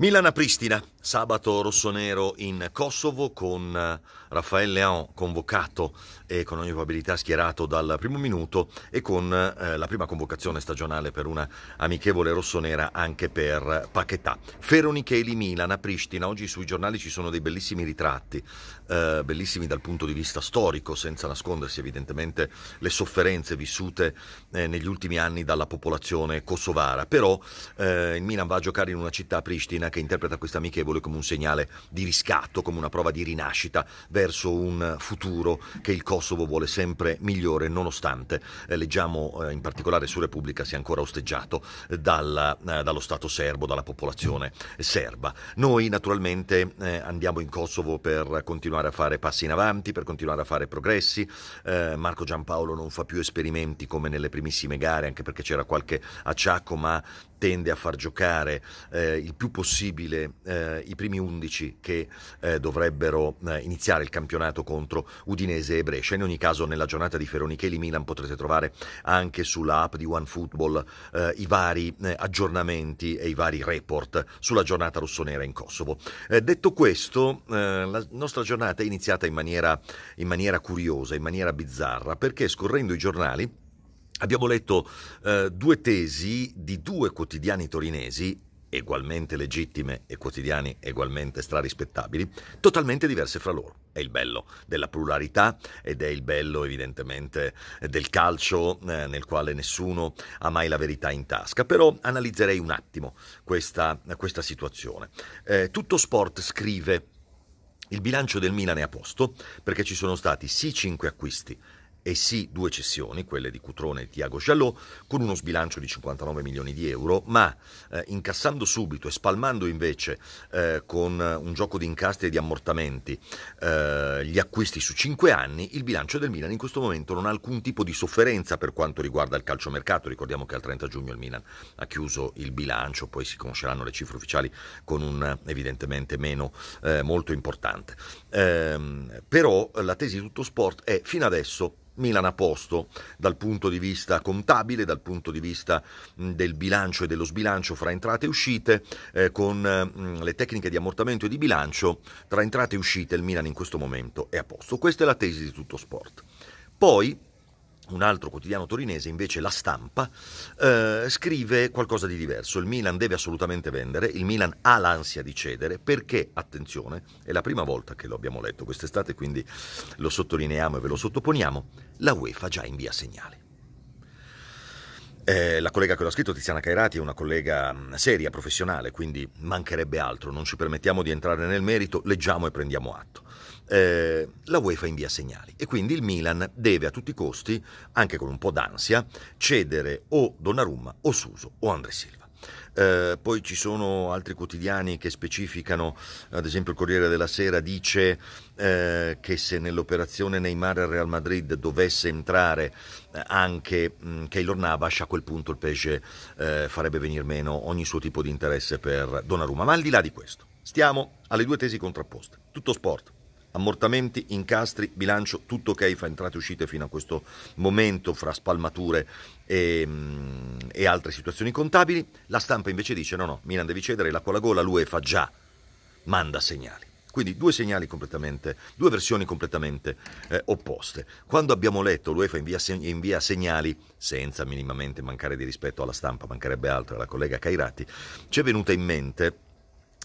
Milan a Pristina, sabato rossonero in Kosovo con eh, Raffaele Leon convocato e con ogni probabilità schierato dal primo minuto e con eh, la prima convocazione stagionale per una amichevole rossonera anche per Paquetà. Feronicheli Milan a Pristina, oggi sui giornali ci sono dei bellissimi ritratti, eh, bellissimi dal punto di vista storico, senza nascondersi evidentemente le sofferenze vissute eh, negli ultimi anni dalla popolazione kosovara, però eh, il Milan va a giocare in una città a Pristina Marina che interpreta questa amichevole come un segnale di riscatto, come una prova di rinascita verso un futuro che il Kosovo vuole sempre migliore nonostante, eh, leggiamo eh, in particolare su Repubblica, sia ancora osteggiato eh, dalla, eh, dallo Stato serbo, dalla popolazione serba. Noi naturalmente eh, andiamo in Kosovo per continuare a fare passi in avanti, per continuare a fare progressi. Marco Giampaolo non fa più esperimenti come nelle primissime gare, anche perché c'era qualche acciacco, ma tende a far giocare eh, il più possibile possibile eh, i primi 11 che eh, dovrebbero eh, iniziare il campionato contro Udinese e Brescia. In ogni caso, nella giornata di Feronicheli Milan potrete trovare anche sulla app di OneFootball eh, i vari eh, aggiornamenti e i vari report sulla giornata rossonera in Kosovo. Eh, detto questo, la nostra giornata è iniziata in maniera, in maniera curiosa, in maniera bizzarra, perché scorrendo i giornali. Abbiamo letto eh, due tesi di due quotidiani torinesi egualmente legittime e quotidiani egualmente strarispettabili, totalmente diverse fra loro. È il bello della pluralità ed è il bello evidentemente del calcio eh, nel quale nessuno ha mai la verità in tasca, però analizzerei un attimo questa, questa situazione. Eh, tutto Sport scrive il bilancio del Milan è a posto perché ci sono stati sì 5 acquisti, e sì due cessioni, quelle di Cutrone e Tiago Giallò, con uno sbilancio di 59 milioni di euro, ma eh, incassando subito e spalmando invece eh, con un gioco di incasti e di ammortamenti eh, gli acquisti su 5 anni, il bilancio del Milan in questo momento non ha alcun tipo di sofferenza per quanto riguarda il calciomercato. Ricordiamo che al 30 giugno il Milan ha chiuso il bilancio, poi si conosceranno le cifre ufficiali con un evidentemente meno eh, molto importante. Ehm, però la tesi di tutto sport è fino adesso Milan a posto dal punto di vista contabile, dal punto di vista del bilancio e dello sbilancio fra entrate e uscite, eh, con eh, le tecniche di ammortamento e di bilancio, tra entrate e uscite il Milan in questo momento è a posto. Questa è la tesi di tutto sport. Poi un altro quotidiano torinese, invece La Stampa, eh, scrive qualcosa di diverso. Il Milan deve assolutamente vendere, il Milan ha l'ansia di cedere perché, attenzione, è la prima volta che lo abbiamo letto quest'estate, quindi lo sottolineiamo e ve lo sottoponiamo, la UEFA già invia segnali. Eh, la collega che l'ha scritto, Tiziana Cairati, è una collega mm, seria, professionale, quindi mancherebbe altro, non ci permettiamo di entrare nel merito, leggiamo e prendiamo atto. Eh, la UEFA invia segnali e quindi il Milan deve a tutti i costi, anche con un po' d'ansia, cedere o Donnarumma o Suso o Andresil eh, poi ci sono altri quotidiani che specificano, ad esempio il Corriere della Sera dice eh, che se nell'operazione Neymar al Real Madrid dovesse entrare eh, anche mh, mm, Keylor Navas, a quel punto il pesce eh, farebbe venire meno ogni suo tipo di interesse per Donnarumma. Ma al di là di questo, stiamo alle due tesi contrapposte. Tutto sport ammortamenti, incastri, bilancio, tutto ok fa entrate e uscite fino a questo momento fra spalmature e, mm, e altre situazioni contabili. La stampa invece dice no, no, Milan devi cedere, la cola gola, l'UE fa già, manda segnali. Quindi due segnali completamente, due versioni completamente eh, opposte. Quando abbiamo letto l'UEFA invia, invia, segnali, senza minimamente mancare di rispetto alla stampa, mancherebbe altro alla collega Cairati, ci è venuta in mente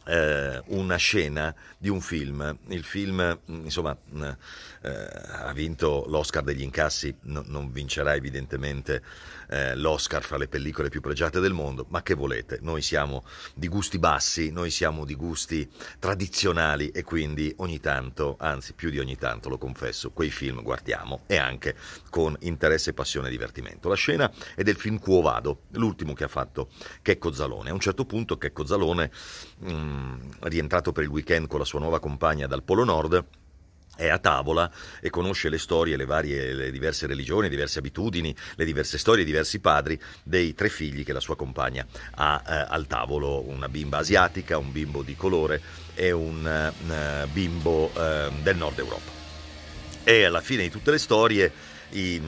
eh, una scena di un film. Il film, mm, insomma, mm, eh, ha vinto l'Oscar degli incassi, no, non vincerà evidentemente eh, l'Oscar fra le pellicole più pregiate del mondo, ma che volete? Noi siamo di gusti bassi, noi siamo di gusti tradizionali e quindi ogni tanto, anzi più di ogni tanto, lo confesso, quei film guardiamo e anche con interesse, passione e divertimento. La scena è del film Cuovado, l'ultimo che ha fatto Checco Zalone. A un certo punto Checco Zalone... Mh, mm, Mm, rientrato per il weekend con la sua nuova compagna dal Polo Nord, è a tavola e conosce le storie, le varie, le diverse religioni, le diverse abitudini, le diverse storie, i diversi padri dei tre figli che la sua compagna ha eh, al tavolo, una bimba asiatica, un bimbo di colore e un eh, bimbo eh, del nord Europa. E alla fine di tutte le storie, i,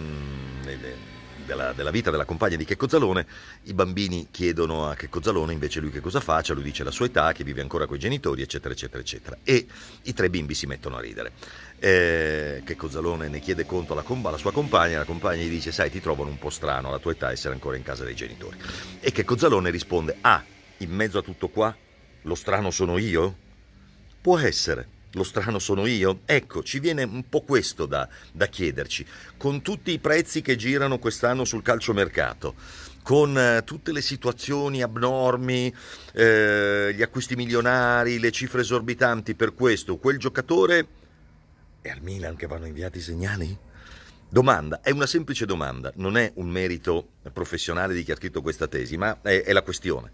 della, della, vita della compagna di Checco Zalone, i bambini chiedono a Checco Zalone invece lui che cosa faccia, lui dice la sua età, che vive ancora coi genitori, eccetera, eccetera, eccetera. E i tre bimbi si mettono a ridere. Eh, Checco Zalone ne chiede conto alla, alla sua compagna, la compagna gli dice sai ti trovano un po' strano alla tua età essere ancora in casa dei genitori. E Checco Zalone risponde ah, in mezzo a tutto qua, lo strano sono io? Può essere lo strano sono io? Ecco, ci viene un po' questo da, da chiederci. Con tutti i prezzi che girano quest'anno sul calciomercato, con eh, tutte le situazioni abnormi, eh, gli acquisti milionari, le cifre esorbitanti per questo, quel giocatore... È al Milan che vanno inviati i segnali? Domanda, è una semplice domanda, non è un merito professionale di chi ha scritto questa tesi, ma è, è la questione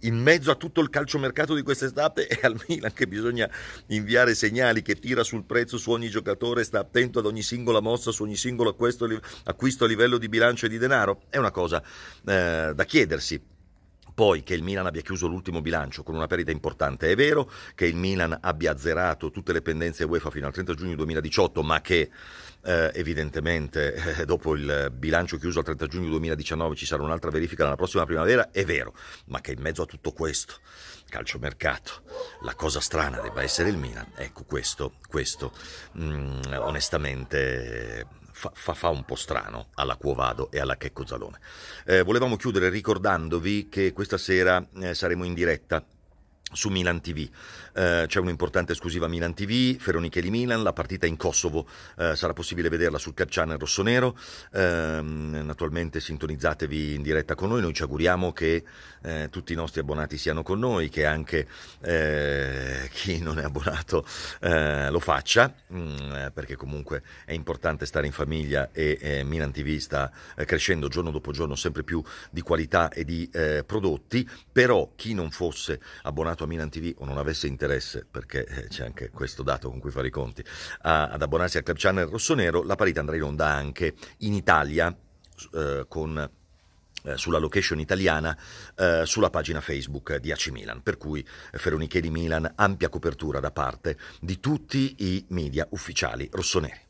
in mezzo a tutto il calciomercato di quest'estate è al Milan che bisogna inviare segnali che tira sul prezzo su ogni giocatore, sta attento ad ogni singola mossa, su ogni singolo acquisto, a livello di bilancio e di denaro. È una cosa eh, da chiedersi. Poi che il Milan abbia chiuso l'ultimo bilancio con una perdita importante è vero, che il Milan abbia azzerato tutte le pendenze UEFA fino al 30 giugno 2018, ma che eh, evidentemente eh, dopo il bilancio chiuso al 30 giugno 2019 ci sarà un'altra verifica nella prossima primavera, è vero, ma che in mezzo a tutto questo, calciomercato, la cosa strana debba essere il Milan, ecco questo, questo mh, mm, onestamente fa, fa, fa, un po' strano alla Cuovado e alla Checco Zalone. Eh, volevamo chiudere ricordandovi che questa sera eh, saremo in diretta su Milan TV. Eh, c'è un'importante esclusiva Milan TV, di Milan, la partita in Kosovo eh, sarà possibile vederla sul channel Rossonero. Eh, naturalmente sintonizzatevi in diretta con noi, noi ci auguriamo che eh, tutti i nostri abbonati siano con noi, che anche eh, chi non è abbonato eh, lo faccia, mh, mm, perché comunque è importante stare in famiglia e Milan TV sta crescendo giorno dopo giorno sempre più di qualità e di prodotti, però chi non fosse abbonato abbonato a Milan TV o non avesse interesse, perché eh, c'è anche questo dato con cui fare i conti, a, ad abbonarsi al Club Channel rossonero, la parità andrà in onda anche in Italia eh, con eh, sulla location italiana eh, sulla pagina Facebook di AC Milan, per cui eh, Feronichè di Milan ampia copertura da parte di tutti i media ufficiali rossoneri.